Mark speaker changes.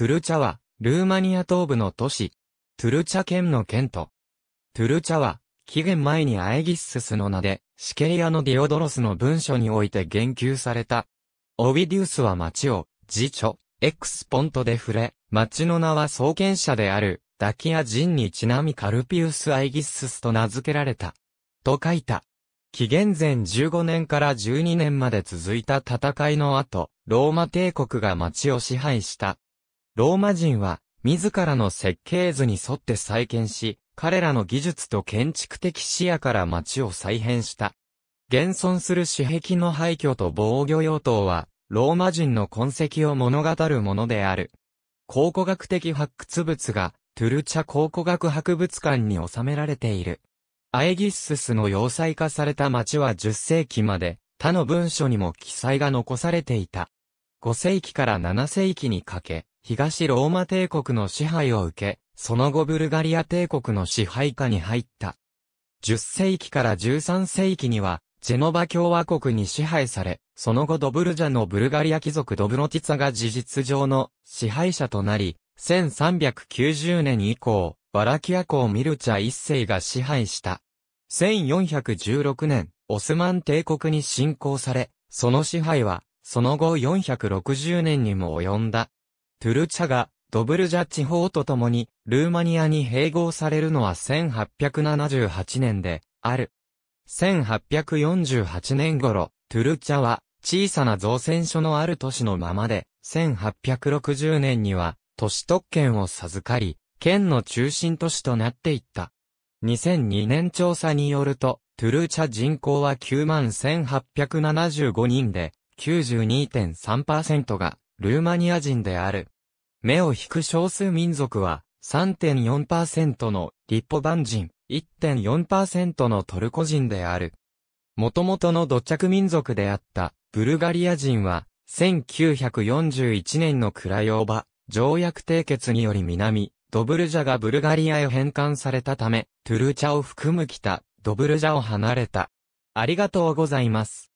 Speaker 1: トゥルチャは、ルーマニア東部の都市、トゥルチャ県の県都。トゥルチャは、紀元前にアエギッススの名で、シケリアのディオドロスの文書において言及された。オビディウスは町を、自著、エクスポントで触れ、町の名は創建者である、ダキア人にちなみカルピウス・アイギッススと名付けられた。と書いた。紀元前15年から12年まで続いた戦いの後、ローマ帝国が町を支配した。ローマ人は、自らの設計図に沿って再建し、彼らの技術と建築的視野から街を再編した。現存する私壁の廃墟と防御用途は、ローマ人の痕跡を物語るものである。考古学的発掘物が、トゥルチャ考古学博物館に収められている。アエギッススの要塞化された町は10世紀まで、他の文書にも記載が残されていた。5世紀から7世紀にかけ、東ローマ帝国の支配を受け、その後ブルガリア帝国の支配下に入った。10世紀から13世紀には、ジェノバ共和国に支配され、その後ドブルジャのブルガリア貴族ドブロティツァが事実上の支配者となり、1390年以降、ワラキア公ミルチャ一世が支配した。1416年、オスマン帝国に侵攻され、その支配は、その後460年にも及んだ。トゥルチャが、ドブルジャ地方とともに、ルーマニアに併合されるのは1878年で、ある。1848年頃、トゥルチャは、小さな造船所のある都市のままで、1860年には、都市特権を授かり、県の中心都市となっていった。2002年調査によると、トゥルーチャ人口は9万1875人で、92.3%がルーマニア人である。目を引く少数民族は、3.4%のリポバン人、1.4%のトルコ人である。元々の土着民族であったブルガリア人は、1941年のクラヨーバ条約締結により南、ドブルジャがブルガリアへ返還されたため、トゥルチャを含む北、ドブルジャを離れた。ありがとうございます。